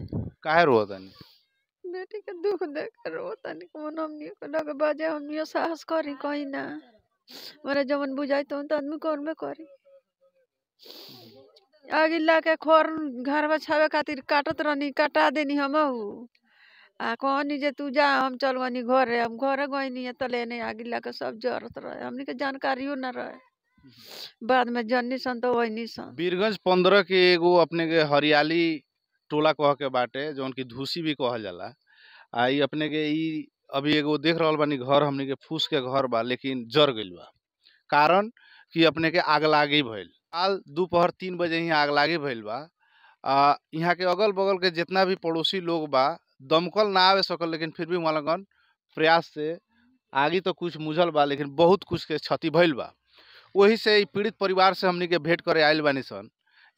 काहे रोआ तानी बेटी के दुख देख के रो तनिक मनो हमनी को लग बाजे हमनियो साहस करी कहीं ना मरे जवन बुझाई तो आदमी कौन में करी आगे लाके खोर घर में छावे खातिर काटत रहनी कटा देनी हम आ कहनी जे तू जा हम चल गनी रे हम घरे गईनी तो लेने आगे लाके सब जरत रहे हमनी के जानकारियो ना रहे हम्म. बाद में जननी सन तो वही सन बीरगंज पंद्रह के एगो अपने के हरियाली टोला कह के बाटे जौन की धूसी भी कहल जाला आ अपने के अभी एगो देख रहा बानी घर हमने के फूस के घर बा लेकिन जर गई बा कारण कि अपने के आग लागी भल आल दोपहर तीन बजे ही आग लागी भल बा यहाँ के अगल बगल के जितना भी पड़ोसी लोग बा दमकल ना आवे सकल लेकिन फिर भी वहाँ लगन प्रयास से आगे तो कुछ मुझल बा लेकिन बहुत कुछ के क्षति भल बा वही से पीड़ित परिवार से हमने के भेंट करे आयल बानी सन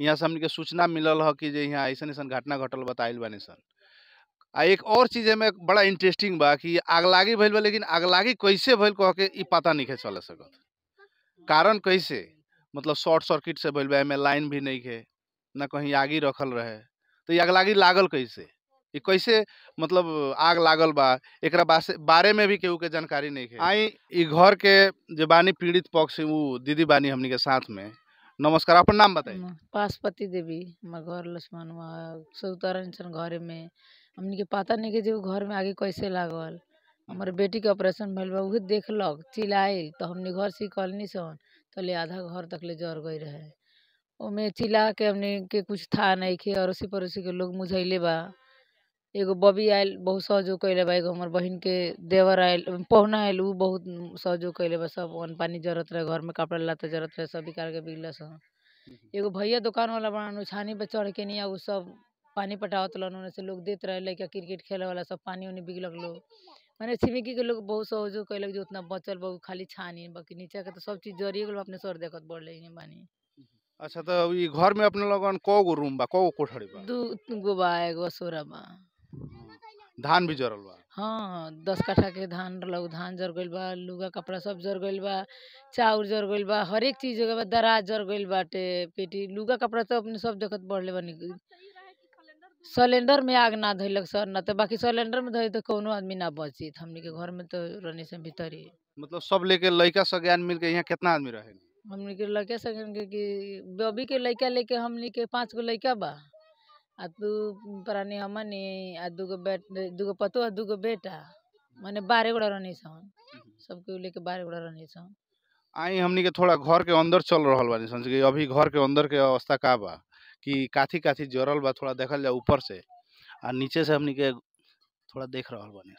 यहाँ से हमने सूचना मिलल है कि यहाँ ऐसा ऐसा घटना घटल बताइल बने सन आ एक और चीज़ में बड़ा इंटरेस्टिंग बा कि आगलागी भेल बा लेकिन आगलागी कैसे भेल कह के पता नहीं चल सकत कारण कैसे मतलब शॉर्ट सर्किट से भेल बा लाइन भी नहीं है ना कहीं आगी रखल रहे तो ये आगलागी लागल कैसे ये कैसे मतलब आग लागल बा एक बारे में भी केहू के जानकारी नहीं है आई घर के जो बानी पीड़ित पक्ष वो दीदी बानी हमनी के साथ में नमस्कार अपन नाम बताइए पासपति देवी हमारे घर लक्ष्मण सौतारण घर में हमने के पता नहीं कि जो घर में आगे कैसे लागल हमारे बेटी के ऑपरेशन भा बा उहे लग चिल्लाए तो हमने घर से कॉलोनी से तो ले आधा घर तक ले जर गई रहे ओमे चिल्ला के हमने के कुछ था नहीं के अड़ोसी पड़ोसी के लोग मुझैले बा एगो बबी आयल बहुत सहयोग कैले बा एगो हमर बहिन के देवर आयल पहुना आयल उ बहुत सहयोग कैले बा सब अन्न पानी जरूरत रहे घर में कपड़ा लता जरूरत रहे सब निकाल के बिगल सन हम्म। एगो भैया दुकान वाला बड़ा छानी पे चढ़ के नहीं आ सब पानी पटावत लन से लोग देते रहे लैका क्रिकेट खेले वाला सब पानी उन्हें बिगलक लोग मैंने छिमिकी के लोग बहुत सहयोग कैलक जो उतना बचल बहु खाली छानी बाकी नीचे के तो सब चीज़ जरिए गल अपने सर देखत बढ़ लगे बानी अच्छा तो घर में अपने लोगन को गो रूम बा को कोठरी बा दू गो बा एगो सोरा बा धान भी जरल बा हाँ दस कट्ठा के धान रहल धान जर गई बा लुगा कपड़ा सब जर गई बा चाउर जर गई बा हर एक चीज जगह बा दराज जर गई बाटे पेटी लुगा कपड़ा तो अपने सब देखत बढ़ले बनी सिलेंडर में आग ना धोलक सर ना तो बाकी सिलेंडर में धैल तो कोनो आदमी ना बची हमने के घर में तो रहने से भीतर ही मतलब सब लेके लड़का ज्ञान मिल के यहाँ कितना आदमी रहे हमने के लड़का सब के बबी के लड़का लेके हमने के पाँच गो लड़का बा अतु प्राणी हमनी आ दूगो बेट दूगो पतो दूगो बेटा माने बारह गोड़ा रहनी सन सबके लेके बारह गोड़ा रहनी सन आई हमनी के थोड़ा घर के अंदर चल रहा बानी सन कि अभी घर के अंदर के अवस्था का बा कि काथी काथी जरल बा थोड़ा देखल जा ऊपर से आ नीचे से हमनी के थोड़ा देख रहा बानी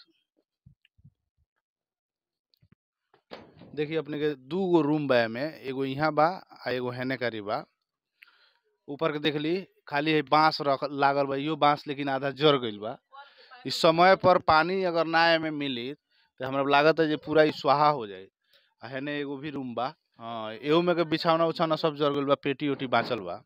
देखिए अपने के दू गो रूम बा में एगो यहाँ बा आ एगो हेने करी बा ऊपर के देख ली खाली है बांस रख लागल बा यो बांस लेकिन आधा जर गईल बा इस समय पर पानी अगर ना में मिली तो हमरा लागत है पूरा ई सुहा हो जाए हेने एगो भी रूम बा हाँ एहू में के बिछौना उछौना सब जर गईल बा पेटी उटी बाँचल बा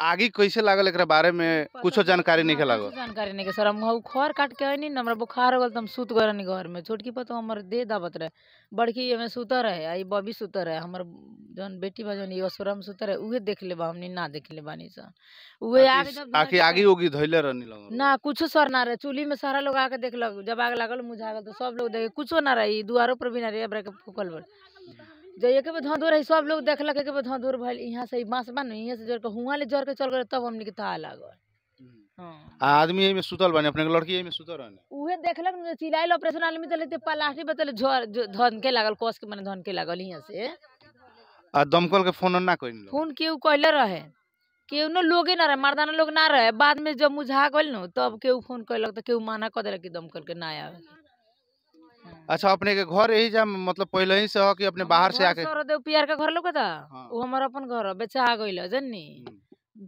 आगे कैसे लागल एक बारे में कुछ जानकारी नहीं हाँ, लागल जानकारी नहीं सर हम खर काट के आईनी ना बुखार हो गल तो हम सुत गए घर में छोटकी पता हमारे दे दावत रहे बड़की में सुत रहे आई बबी सुत रहे हमारे जो बेटी बा जो असुरा में सुत रहे उहे देख ले हमने ना देख ले बानी सर उहे आगे जब आखिर आगे होगी धैले रहनी लगल ना कुछ सर ना रहे चूल्ही में सारा लोग आके देख लग जब आग लागल मुझा गल तो सब लोग देखे कुछ ना रहे दुआरों पर भी ना रहे फूकल बड़ जो एक बे धों दूर है सब लोग देख लगे के धों दूर भइल यहाँ से बांस बन यहाँ से जोड़ के हुआ ले जोड़ के चल गए तब हमने हम्म। हाँ। के ता लागल हाँ। आदमी में सुतल बने अपने लड़की में सुतल रहने उहे देख देखलक चिल्लाइल ऑपरेशन में तले ते पलाठी बतले झोर धन के लागल कोस के माने धन के लागल यहाँ से आ दमकल के फोन ना कइल फोन केहू कहले रहे केहू ना लोगे ना रहे मर्दाना लोग ना रहे बाद में जब मुझा गइल न तब केहू फोन कइलक त केहू माना क देल कि दमकल के ना आवे हाँ। अच्छा अपने के घर यही जा मतलब पहले ही से हो कि अपने हाँ, बाहर से आके सौरदेव पियर के घर लोग था हाँ। वो हमारा अपन घर है बेचा आ गइल जन्नी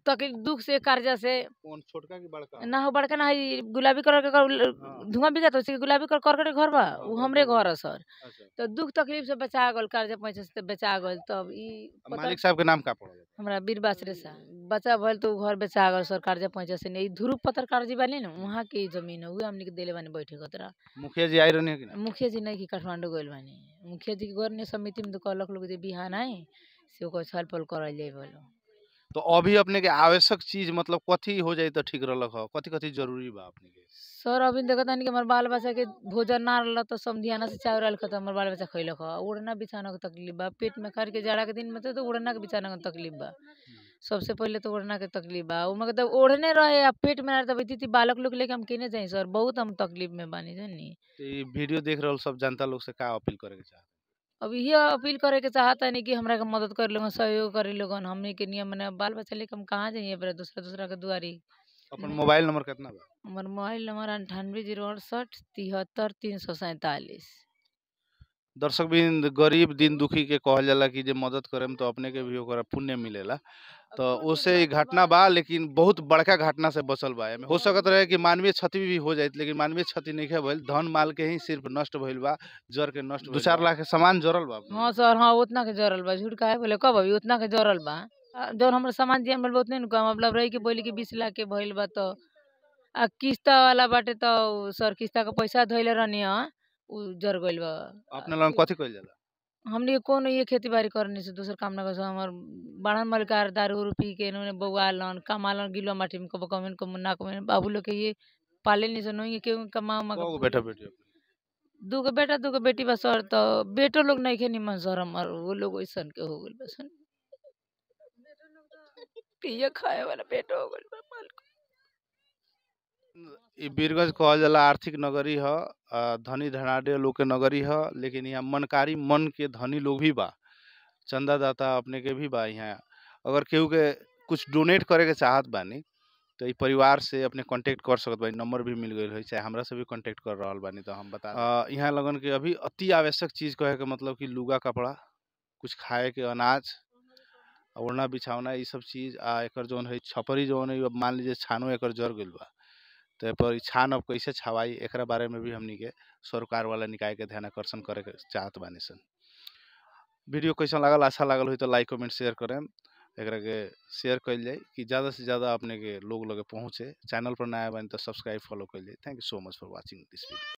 तक दुख से कर्जा से कौन छोटका की बड़का ना हो बड़का ना है गुलाबी कलर का हाँ। धुआं बिका तो गुलाबी कलर करके घर बा हाँ, वो हमरे घर है सर अच्छा। तो दुख तकलीफ से बचा गल कर्जा पैसा से बचा गल तब ई मालिक साहब के नाम का पड़ल हमरा वीर बासरे सा बचा भल तो घर बचा गल सर कर्जा पैसा से नहीं ध्रुव पत्रकार जी वाले ना वहाँ की जमीन है वो हमने के दिले बने बैठे कतरा मुखिया जी आई रहने मुखिया जी नहीं की काठमांडू गए बने मुखिया जी के घर ने समिति में तो कहलक लोग जे बिहान आए से ओकर छल पल करल जाए बोलो तो अभी अपने के आवश्यक चीज मतलब कथी हो जाए तो ठीक रहल कथी कथी जरूरी बा अपने के सर अभी देखत हन कि हमारे बाल बच्चा के भोजन ना रहल तो सब ध्यान से चावल रहल खत हमारे बाल बच्चा खैलक उड़ना बिछाना के तकलीफ बा पेट में खर के जाड़ा के दिन में तो उड़ना के बिछाना के तकलीफ बा सबसे पहले तो उड़ना के तकलीफ बा उ मतलब ओढ़ने रहे आ पेट में तब इतनी बालक लोग लेके हम केने जाई सर बहुत हम तकलीफ में बानी जानी वीडियो देख रहा सब जनता लोग से का अपील करे के अब यही अपील करे के चाहता है कि हमारा के मदद कर लोगन सहयोग करे लोगन हमने के नियम मैंने बाल बच्चा लेके हम कहाँ जाइए पर दूसरा दूसरा के दुआरी अपन मोबाइल नंबर कितना है हमार मोबाइल नंबर अंठानवे जीरो अड़सठ तिहत्तर तीन सौ सैंतालीस दर्शक भी गरीब दिन दुखी के कहल जाला कि जे मदद करेम तो अपने के भी पुण्य मिलेगा तो उससे घटना बा लेकिन बहुत बड़का घटना से बचल बा हो हाँ। सकत रहे कि मानवीय क्षति भी हो जाए लेकिन मानवीय क्षति नहीं है भइल धन माल के ही सिर्फ नष्ट भइल बा जर के नष्ट दो चार लाख के सामान जरल बा हाँ सर हाँ उतना के जरल बा झूठ का बोले कब अभी उतना के जरल बा जो हमारे सामान दिया मिल उतने कम मतलब रही कि बोली कि बीस लाख के भइल बा तो आ किस्ता वाला बाटे तो सर किस्ता का पैसा धोले रहनी हाँ जर गइल बा अपने लोग कथी कल जाला हमनी के कौन ये खेती बाड़ी करने से दूसर काम ना कर सक हमार बाड़न मलकार दारू उरू पी के इन्होंने कमा लन गिलुआ माटी में कब कमेन कब ना कमेन बाबू लोग के ये पाले नहीं से नहीं क्यों कमा उमा के बेटा बेटी दू गो बेटा दू गो बेटी बस और तो बेटो लोग नहीं खे निमन सर हमार वो लोग ऐसा के हो गए बस तो पिया खाए वाला बेटो हो गए बीरगंज कहा जाला आर्थिक नगरी ह धनी धनाढ़ लोग के नगरी ह लेकिन यहाँ मनकारी मन के धनी लोग भी बा चंदा दाता अपने के भी बा यहाँ अगर केहू के कुछ डोनेट करे के चाहत बानी तो ये परिवार से अपने कांटेक्ट कर सकत बानी नंबर भी मिल गई है चाहे हमरा से भी कांटेक्ट कर रहा बानी तो हम बता यहाँ लगन के अभी अति आवश्यक चीज़ कहे के मतलब कि लुगा कपड़ा कुछ खाए के अनाज ओढ़ना बिछावना ये सब चीज़ आ एक जौन है छपरी जौन है मान लीजिए छानो एक जर गई बा तो परीक्षान अब कैसे छावाई एक बारे में भी हमनी सरकार वाला निकाय के ध्यान आकर्षण करे चाहत बानी सन वीडियो कैसा लागल अच्छा लागल हुई तो लाइक कमेंट शेयर करें एक शेयर कल जाए कि ज़्यादा से ज़्यादा अपने के लोग लगे पहुँचे चैनल पर नया बने तो सब्सक्राइब फॉलो कल जाए thank you so much for watching this video